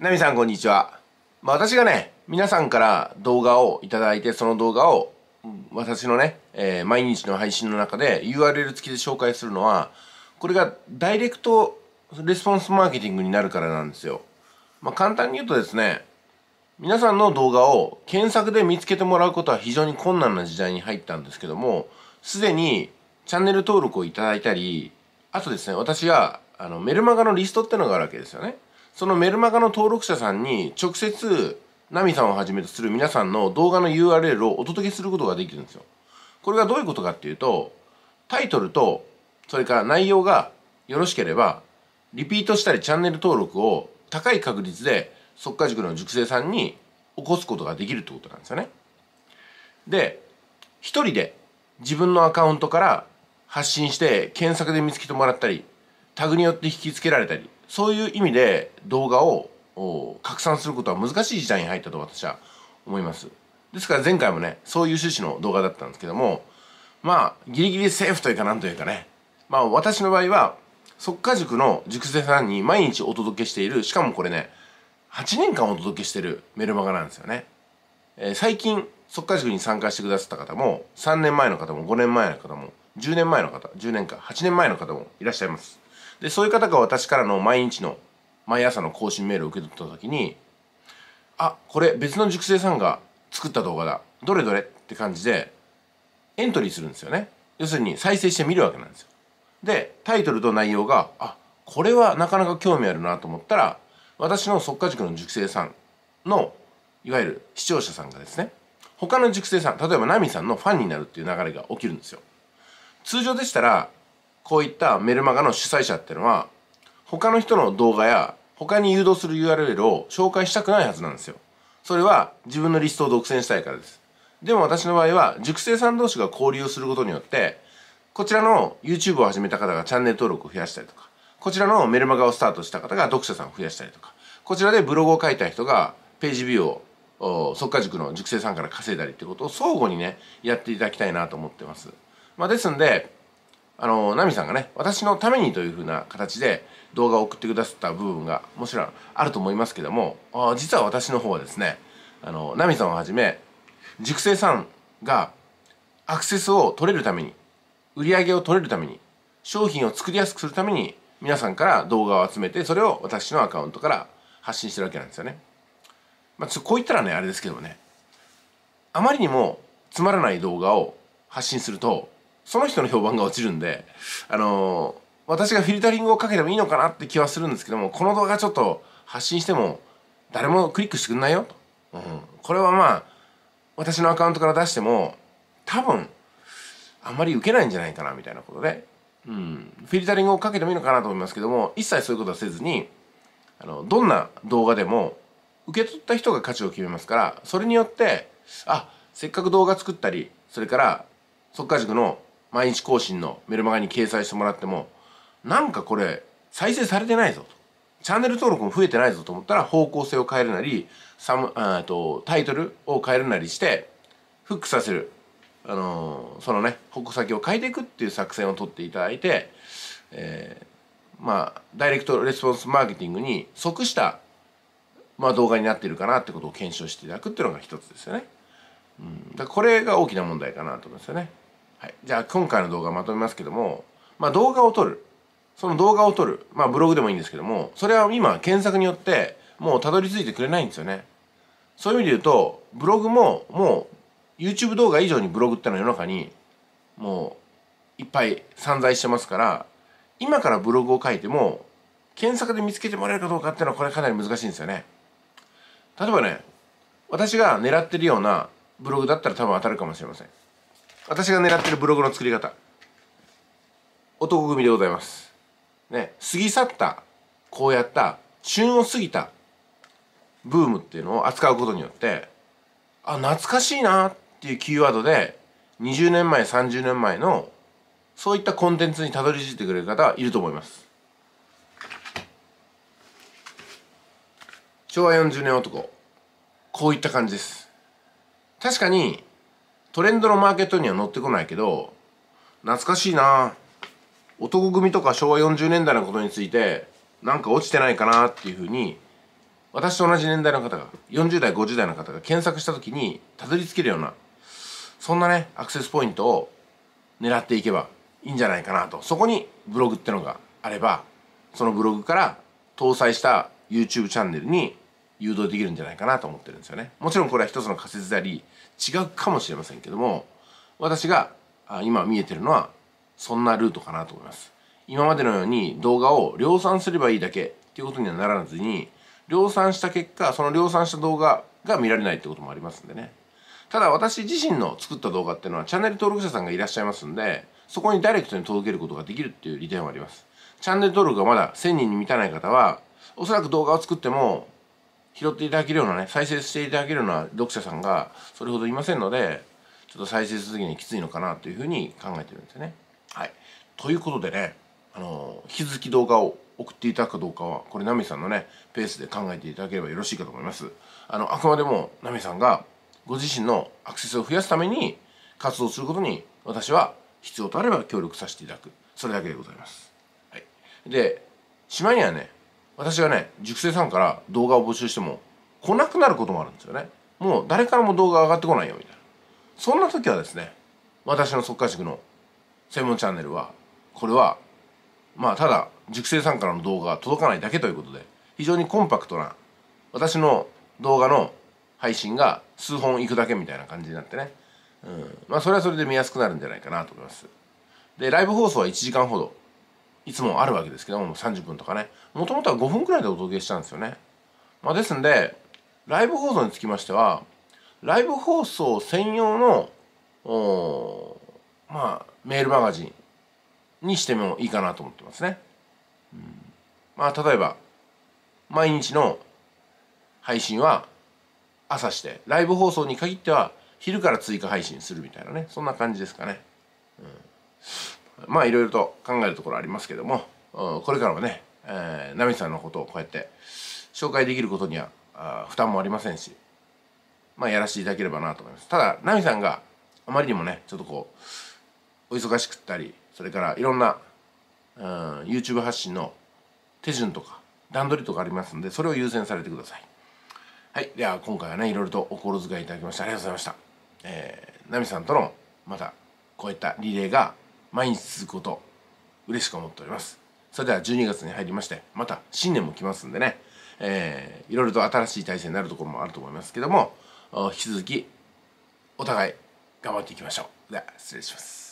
ナミさんこんにちは。まあ私がね、皆さんから動画をいただいて、その動画を私のね、えー、毎日の配信の中で URL 付きで紹介するのは、これがダイレクトレスポンスマーケティングになるからなんですよ。まあ簡単に言うとですね、皆さんの動画を検索で見つけてもらうことは非常に困難な時代に入ったんですけども、すでにチャンネル登録をいただいたり、あとですね、私があのメルマガのリストってのがあるわけですよね。そのメルマガの登録者さんに直接ナミさんをはじめとする皆さんの動画の URL をお届けすることができるんですよ。これがどういうことかっていうとタイトルとそれから内容がよろしければリピートしたりチャンネル登録を高い確率で即果塾の塾生さんに起こすことができるってことなんですよね。で一人で自分のアカウントから発信して検索で見つけてもらったりタグによって引き付けられたりそういう意味で動画を拡散することは難しい時代に入ったと私は思いますですから前回もねそういう趣旨の動画だったんですけどもまあギリギリセーフというかなんというかねまあ私の場合は即稼塾の塾生さんに毎日お届けしているしかもこれね8年間お届けしてるメルマガなんですよね、えー、最近即稼塾に参加してくださった方も3年前の方も5年前の方も10年前の方10年か8年前の方もいらっしゃいますでそういう方が私からの毎日の毎朝の更新メールを受け取った時に「あこれ別の塾生さんが作った動画だどれどれ?」って感じでエントリーするんですよね要するに再生してみるわけなんですよでタイトルと内容があこれはなかなか興味あるなと思ったら私の即家塾の塾生さんのいわゆる視聴者さんがですね他の塾生さん例えばナミさんのファンになるっていう流れが起きるんですよ通常でしたらこういったメルマガの主催者っていうのは他の人の動画や他に誘導する URL を紹介したくないはずなんですよ。それは自分のリストを独占したいからです。でも私の場合は塾生さん同士が交流することによってこちらの YouTube を始めた方がチャンネル登録を増やしたりとかこちらのメルマガをスタートした方が読者さんを増やしたりとかこちらでブログを書いた人がページビューを即果塾の塾生さんから稼いだりってことを相互にねやっていただきたいなと思ってます。まあ、ですんであのナミさんがね私のためにというふうな形で動画を送ってくださった部分がもちろんあると思いますけどもあ実は私の方はですねあのナミさんをはじめ熟成さんがアクセスを取れるために売り上げを取れるために商品を作りやすくするために皆さんから動画を集めてそれを私のアカウントから発信してるわけなんですよね。まあ、こう言ったらねあれですけどもねあまりにもつまらない動画を発信するとその人の評判が落ちるんで、あのー、私がフィルタリングをかけてもいいのかなって気はするんですけども、この動画ちょっと発信しても誰もクリックしてくんないよと。うん、これはまあ、私のアカウントから出しても、多分、あんまり受けないんじゃないかなみたいなことで、うん、フィルタリングをかけてもいいのかなと思いますけども、一切そういうことはせずに、あの、どんな動画でも受け取った人が価値を決めますから、それによって、あ、せっかく動画作ったり、それから、っか塾の毎日更新のメルマガに掲載してもらってもなんかこれ再生されてないぞとチャンネル登録も増えてないぞと思ったら方向性を変えるなりサムあとタイトルを変えるなりしてフックさせる、あのー、そのね矛先を変えていくっていう作戦を取っていただいて、えー、まあダイレクトレスポンスマーケティングに即した、まあ、動画になってるかなってことを検証していただくっていうのが一つですよね。うん、だこれが大きな問題かなと思いまですよね。はい、じゃあ今回の動画まとめますけども、まあ、動画を撮るその動画を撮る、まあ、ブログでもいいんですけどもそれは今検索によってもうたどり着いてくれないんですよねそういう意味で言うとブログももう YouTube 動画以上にブログってのは世の中にもういっぱい散在してますから今からブログを書いても検索で見つけてもらえるかどうかっていうのはこれかなり難しいんですよね例えばね私が狙ってるようなブログだったら多分当たるかもしれません私が狙ってるブログの作り方男組でございますね過ぎ去ったこうやった旬を過ぎたブームっていうのを扱うことによってあ懐かしいなっていうキーワードで20年前30年前のそういったコンテンツにたどり着いてくれる方はいると思います昭和40年男こういった感じです確かにトレンドのマーケットには乗ってこないけど懐かしいな男組とか昭和40年代のことについてなんか落ちてないかなっていうふうに私と同じ年代の方が40代50代の方が検索した時にたどり着けるようなそんなねアクセスポイントを狙っていけばいいんじゃないかなとそこにブログってのがあればそのブログから搭載した YouTube チャンネルに誘導できるんじゃないかなと思ってるんですよね。もちろんこれは一つの仮説であり違うかもしれませんけども私が今見えてるのはそんなルートかなと思います。今までのように動画を量産すればいいだけっていうことにはならずに量産した結果その量産した動画が見られないってこともありますんでね。ただ私自身の作った動画っていうのはチャンネル登録者さんがいらっしゃいますんでそこにダイレクトに届けることができるっていう利点はあります。チャンネル登録がまだ1000人に満たない方はおそらく動画を作っても拾っていただけるようなね再生していただけるような読者さんがそれほどいませんのでちょっと再生する時にきついのかなというふうに考えてるんですね。はい、ということでねあの引き続き動画を送っていただくかどうかはこれナミさんのねペースで考えていただければよろしいかと思います。あのあくまでもナミさんがご自身のアクセスを増やすために活動することに私は必要とあれば協力させていただくそれだけでございます。はい、でしまいにはね私がね塾生さんから動画を募集しても来なくなることもあるんですよねもう誰からも動画上がってこないよみたいなそんな時はですね私の即家塾の専門チャンネルはこれはまあただ塾生さんからの動画が届かないだけということで非常にコンパクトな私の動画の配信が数本いくだけみたいな感じになってね、うん、まあそれはそれで見やすくなるんじゃないかなと思いますでライブ放送は1時間ほどいつもあるわけですけども30分とかねもともとは5分くらいでお届けしたんですよね、まあ、ですんでライブ放送につきましてはライブ放送専用のまあメールマガジンにしてもいいかなと思ってますね、うん、まあ例えば毎日の配信は朝してライブ放送に限っては昼から追加配信するみたいなねそんな感じですかね、うんまあいろいろと考えるところありますけども、これからはね、えー、ナミさんのことをこうやって紹介できることには負担もありませんし、まあやらせていただければなと思います。ただ、ナミさんがあまりにもね、ちょっとこう、お忙しくったり、それからいろんな、うん、YouTube 発信の手順とか段取りとかありますので、それを優先されてください。はい。では、今回はね、いろいろとお心遣いいただきましてありがとうございました。えー、ナミさんとの、また、こういったリレーが毎日続くこと嬉しく思っておりますそれでは12月に入りましてまた新年も来ますんでね、えー、いろいろと新しい体制になるところもあると思いますけども引き続きお互い頑張っていきましょうでは失礼します